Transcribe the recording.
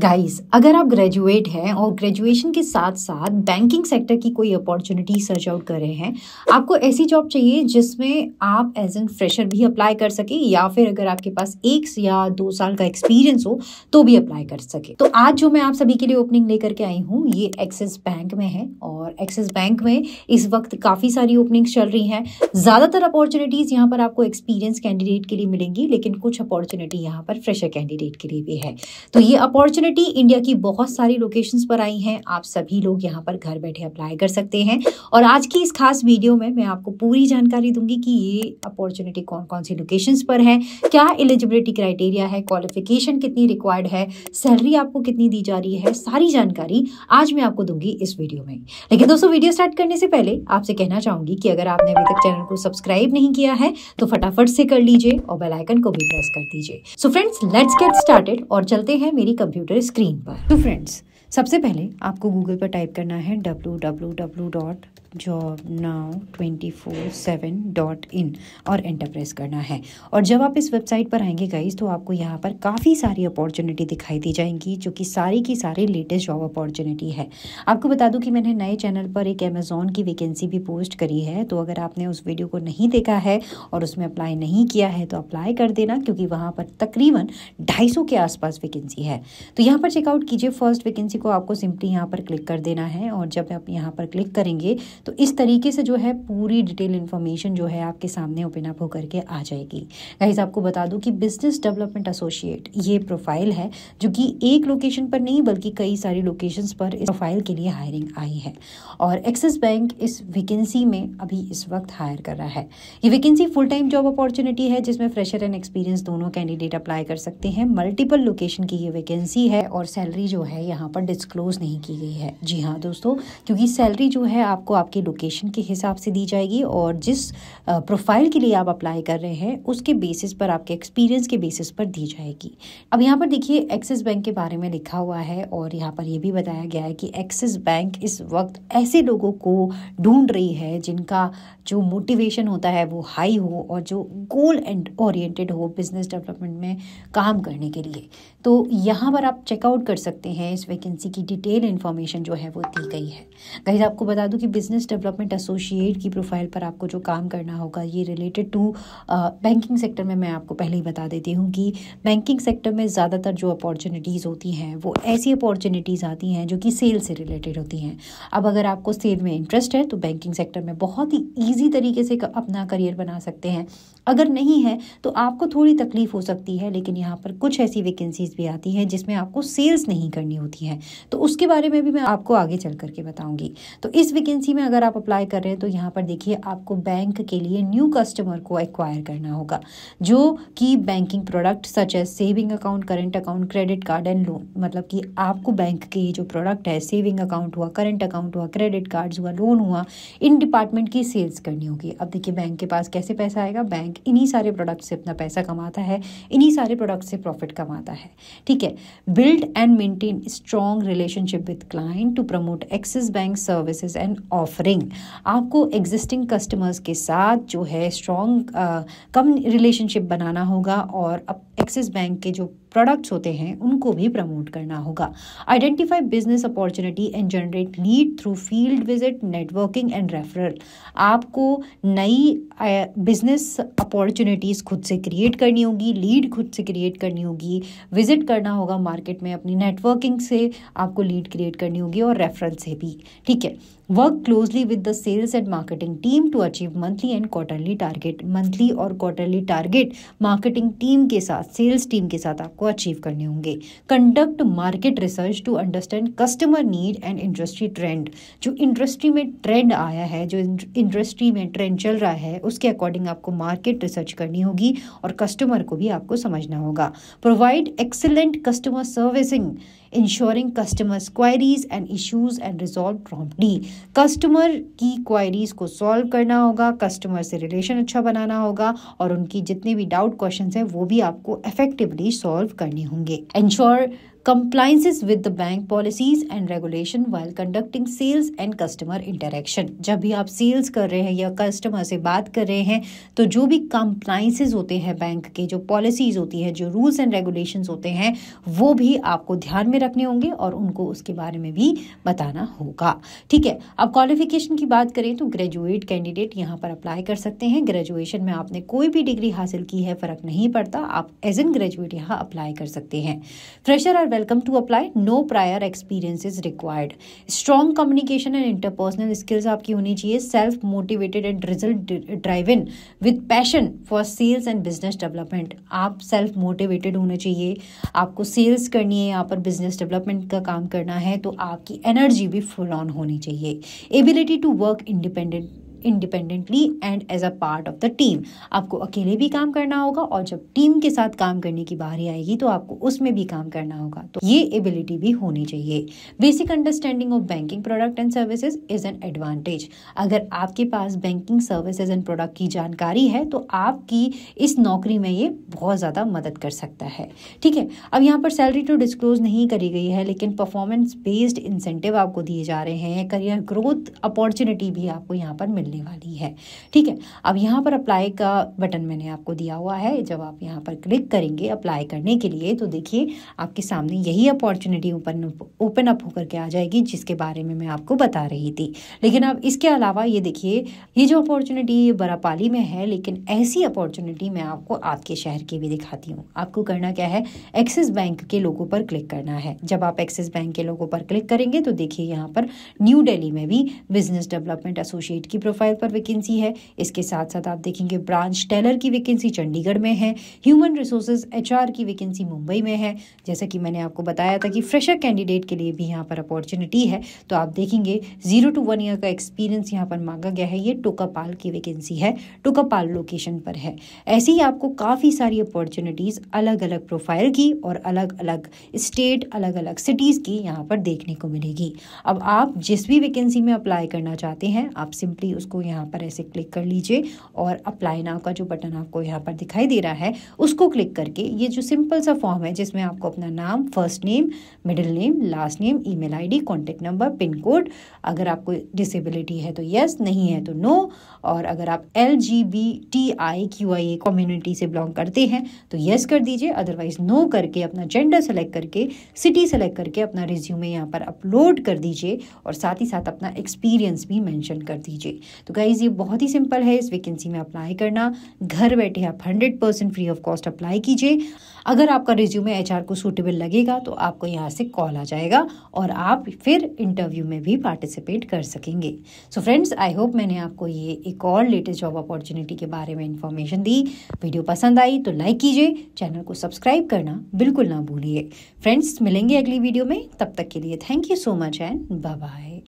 guys अगर आप graduate हैं और ग्रेजुएशन के साथ साथ बैंकिंग सेक्टर की कोई अपॉर्चुनिटी सर्च आउट कर रहे हैं आपको ऐसी जॉब चाहिए जिसमें आप एज एन फ्रेशर भी अप्लाई कर सके या फिर अगर आपके पास एक या दो साल का एक्सपीरियंस हो तो भी अप्लाई कर सके तो आज जो मैं आप सभी के लिए ओपनिंग लेकर के आई हूँ ये एक्सिस बैंक में है और एक्सिस बैंक में इस वक्त काफ़ी सारी ओपनिंग्स चल रही हैं ज़्यादातर अपॉर्चुनिटीज़ यहाँ पर आपको एक्सपीरियंस कैंडिडेट के लिए मिलेंगी लेकिन कुछ अपॉर्चुनिटी यहाँ पर फ्रेशर कैंडिडेट के लिए भी है तो ये अपॉर्चुनिटी अपॉर्चुनिटी इंडिया की बहुत सारी लोकेशंस पर आई हैं आप सभी लोग यहाँ पर घर बैठे अप्लाई कर सकते हैं और आज की इस खास वीडियो में मैं आपको पूरी जानकारी दूंगी कि ये अपॉर्चुनिटी कौन कौन सी लोकेशंस पर है क्या एलिजिबिलिटी क्राइटेरिया है क्वालिफिकेशन कितनी रिक्वायर्ड है सैलरी आपको कितनी दी जा रही है सारी जानकारी आज मैं आपको दूंगी इस वीडियो में लेकिन दोस्तों वीडियो स्टार्ट करने से पहले आपसे कहना चाहूंगी कि अगर आपने अभी तक चैनल को सब्सक्राइब नहीं किया है तो फटाफट से कर लीजिए और बेलाइकन को भी प्रेस कर दीजिए so friends let's get started और चलते हैं मेरी कंप्यूटर कंप्यूटर स्क्रीन पर तो फ्रेंड्स सबसे पहले आपको गूगल पर टाइप करना है W W W dot job now twenty four seven dot in और एंटरप्रेस करना है और जब आप इस वेबसाइट पर आएंगे गाइज तो आपको यहाँ पर काफ़ी सारी अपॉर्चुनिटी दिखाई दी जाएंगी जो कि सारी की सारी लेटेस्ट जॉब अपॉर्चुनिटी है आपको बता दूं कि मैंने नए चैनल पर एक अमेज़ोन की वैकेंसी भी पोस्ट करी है तो अगर आपने उस वीडियो को नहीं देखा है और उसमें अप्लाई नहीं किया है तो अप्लाई कर देना क्योंकि वहाँ पर तकरीबन ढाई के आसपास वैकेंसी है तो यहाँ पर चेकआउट कीजिए फर्स्ट वैकेंसी को आपको सिंपली यहाँ पर क्लिक कर देना है और जब आप यहाँ पर क्लिक करेंगे तो इस तरीके से जो है पूरी डिटेल इन्फॉर्मेशन जो है आपके सामने ओपन अप होकर के आ जाएगी गाइज आपको बता दूँ कि बिजनेस डेवलपमेंट एसोसिएट ये प्रोफाइल है जो कि एक लोकेशन पर नहीं बल्कि कई सारी लोकेशन पर इस प्रोफाइल के लिए हायरिंग आई है और एक्सिस बैंक इस वैकेंसी में अभी इस वक्त हायर कर रहा है ये vacancy full time job opportunity है जिसमें फ्रेशर एंड एक्सपीरियंस दोनों कैंडिडेट अप्लाई कर सकते हैं मल्टीपल लोकेशन की ये वैकेंसी है और सैलरी जो है यहाँ पर डिस्क्लोज नहीं की गई है जी हाँ दोस्तों क्योंकि सैलरी जो है आपको आप आपकी लोकेशन के हिसाब से दी जाएगी और जिस प्रोफाइल के लिए आप अप्लाई कर रहे हैं उसके बेसिस पर आपके एक्सपीरियंस के बेसिस पर दी जाएगी अब यहाँ पर देखिए एक्सिस बैंक के बारे में लिखा हुआ है और यहाँ पर यह भी बताया गया है कि एक्सिस बैंक इस वक्त ऐसे लोगों को ढूंढ रही है जिनका जो मोटिवेशन होता है वो हाई हो और जो गोल एंड ओरिएंटेड हो बिजनेस डेवलपमेंट में काम करने के लिए तो यहाँ पर आप चेकआउट कर सकते हैं इस वैकेंसी की डिटेल इन्फॉर्मेशन जो है वो दी गई है कहीं आपको बता दूँ कि बिजनेस बिजनेस डेवलपमेंट एसोसिएट की प्रोफाइल पर आपको जो काम करना होगा ये रिलेटेड टू बैंकिंग सेक्टर में मैं आपको पहले ही बता देती हूँ कि बैंकिंग सेक्टर में ज़्यादातर जो अपॉर्चुनिटीज़ होती हैं वो ऐसी अपॉर्चुनिटीज़ आती हैं जो कि सेल से रिलेटेड होती हैं अब अगर आपको सेल में इंटरेस्ट है तो बैंकिंग सेक्टर में बहुत ही ईजी तरीके से अपना करियर बना सकते हैं अगर नहीं है तो आपको थोड़ी तकलीफ़ हो सकती है लेकिन यहाँ पर कुछ ऐसी वैकेंसीज भी आती हैं जिसमें आपको सेल्स नहीं करनी होती है तो उसके बारे में भी मैं आपको आगे चल करके बताऊँगी तो इस वैकेंसी में अगर आप अप्लाई कर रहे हैं तो यहाँ पर देखिए आपको बैंक के लिए न्यू कस्टमर को एक्वायर करना होगा जो कि banking product such as saving account current account credit card and loan मतलब कि आपको बैंक के ये जो प्रोडक्ट है सेविंग अकाउंट हुआ करेंट अकाउंट हुआ क्रेडिट कार्ड हुआ लोन हुआ इन डिपार्टमेंट की सेल्स करनी होगी अब देखिए बैंक के पास कैसे पैसा आएगा बैंक इन्हीं सारे प्रोडक्ट से अपना पैसा कमाता है इन्हीं सारे प्रोडक्ट से प्रॉफिट कमाता है ठीक है build and maintain strong relationship with client to promote Axis bank services and offer offering आपको एग्जिस्टिंग कस्टमर्स के साथ जो है स्ट्रॉन्ग कम रिलेशनशिप बनाना होगा और अब एक्सिस बैंक के जो प्रोडक्ट्स होते हैं उनको भी प्रमोट करना होगा identify business opportunity and generate lead through field visit networking and referral आपको नई बिजनेस अपॉर्चुनिटीज़ खुद से क्रिएट करनी होगी लीड खुद से क्रिएट करनी होगी विजिट करना होगा मार्केट में अपनी नेटवर्किंग से आपको लीड क्रिएट करनी होगी और रेफरल से भी ठीक है work closely with the sales and marketing team to achieve monthly and quarterly target monthly और क्वार्टरली टारगेट मार्केटिंग टीम के साथ सेल्स टीम के साथ आप आपको अचीव करने होंगे conduct market research to understand customer need and industry trend जो इंडस्ट्री में ट्रेंड आया है जो इंडस्ट्री में ट्रेंड चल रहा है उसके अकॉर्डिंग आपको मार्केट रिसर्च करनी होगी और कस्टमर को भी आपको समझना होगा provide excellent customer servicing ensuring customers queries and issues and resolve promptly customer की क्वायरीज को सॉल्व करना होगा कस्टमर से रिलेशन अच्छा बनाना होगा और उनकी जितने भी डाउट क्वेश्चन हैं वो भी आपको इफेक्टिवली सॉल्व करने होंगे ensure compliances with the bank policies and regulation while conducting sales and customer interaction जब भी आप सेल्स कर रहे हैं या कस्टमर से बात कर रहे हैं तो जो भी कंप्लाइंसेस होते हैं बैंक के जो पॉलिसीज होती है जो रूल्स एंड रेगुलेशन होते हैं वो भी आपको ध्यान में रखने होंगे और उनको उसके बारे में भी बताना होगा ठीक है अब क्वालिफिकेशन की बात करें तो ग्रेजुएट कैंडिडेट यहाँ पर अप्लाई कर सकते हैं ग्रेजुएशन में आपने कोई भी डिग्री हासिल की है फ़र्क नहीं पड़ता आप एज एन ग्रेजुएट यहाँ अप्लाई कर सकते हैं fresher welcome to apply no prior experience is required strong communication and interpersonal skills आपकी होनी चाहिए self motivated and result driven with passion for sales and business development आप self motivated होने चाहिए आपको sales करनी है यहाँ पर business development का काम करना है तो आपकी energy भी full on होनी चाहिए ability to work independent independently and as a part of the team आपको अकेले भी काम करना होगा और जब टीम के साथ काम करने की बारी आएगी तो आपको उसमें भी काम करना होगा तो ये एबिलिटी भी होनी चाहिए basic understanding of banking product and services is an advantage अगर आपके पास बैंकिंग सर्विसेज एंड प्रोडक्ट की जानकारी है तो आपकी इस नौकरी में ये बहुत ज़्यादा मदद कर सकता है ठीक है अब यहाँ पर सैलरी तो डिस्क्लोज नहीं करी गई है लेकिन परफॉर्मेंस बेस्ड इंसेंटिव आपको दिए जा रहे हैं करियर ग्रोथ अपॉर्चुनिटी भी आपको यहाँ पर मिल मिलने वाली है ठीक है अब यहाँ पर अप्लाई का बटन मैंने आपको दिया हुआ है जब आप यहाँ पर क्लिक करेंगे अप्लाई करने के लिए तो देखिए आपके सामने यही अपॉर्चुनिटी ओपन ओपन अप होकर के आ जाएगी जिसके बारे में मैं आपको बता रही थी लेकिन अब इसके अलावा ये देखिए ये जो अपॉर्चुनिटी ये बरापाली में है लेकिन ऐसी अपॉर्चुनिटी मैं आपको आपके शहर की भी दिखाती हूँ आपको करना क्या है एक्सिस बैंक के लोगों पर क्लिक करना है जब आप एक्सिस बैंक के लोगों पर क्लिक करेंगे तो देखिए यहाँ पर न्यू डेली में भी बिजनेस डेवलपमेंट एसोसिएट की प्रोफेसर प्रोफाइल पर वैकेंसी है इसके साथ साथ आप देखेंगे ब्रांच टेलर की वैकेंसी चंडीगढ़ में है ह्यूमन रिसोर्सेज एच की वैकेंसी मुंबई में है जैसा कि मैंने आपको बताया था कि फ्रेशर कैंडिडेट के लिए भी यहाँ पर अपॉर्चुनिटी है तो आप देखेंगे जीरो टू वन ईयर का एक्सपीरियंस यहाँ पर मांगा गया है ये टोकापाल की वैकेंसी है टोकापाल लोकेशन पर है ऐसे ही आपको काफ़ी सारी अपॉर्चुनिटीज़ अलग अलग प्रोफाइल की और अलग अलग स्टेट अलग अलग सिटीज़ की यहाँ पर देखने को मिलेगी अब आप जिस भी वैकेंसी में अप्लाई करना चाहते हैं आप सिंपली उस उसको यहाँ पर ऐसे क्लिक कर लीजिए और अप्लाई नाव का जो बटन आपको यहाँ पर दिखाई दे रहा है उसको क्लिक करके ये जो सिंपल सा फॉर्म है जिसमें आपको अपना नाम first name middle name last name I D contact number pin code अगर आपको डिसेबिलिटी है तो यस नहीं है तो नो और अगर आप L G B T I Q I A community से बिलोंग करते हैं तो यस कर दीजिए अदरवाइज नो करके अपना जेंडर सेलेक्ट करके सिटी सेलेक्ट करके अपना रिज्यूमे यहाँ पर अपलोड कर दीजिए और साथ ही साथ अपना एक्सपीरियंस भी मैंशन कर दीजिए तो गाइज़ ये बहुत ही सिंपल है इस वैकेंसी में अप्लाई करना घर बैठे आप hundred percent free of cost apply कीजिए अगर आपका रिज्यूमे एच को सूटेबल लगेगा तो आपको यहाँ से कॉल आ जाएगा और आप फिर इंटरव्यू में भी पार्टिसिपेट कर सकेंगे सो फ्रेंड्स आई होप मैंने आपको ये एक और लेटेस्ट जॉब अपॉर्चुनिटी के बारे में इन्फॉर्मेशन दी वीडियो पसंद आई तो लाइक कीजिए चैनल को सब्सक्राइब करना बिल्कुल ना भूलिए फ्रेंड्स मिलेंगे अगली वीडियो में तब तक के लिए thank you so much and bye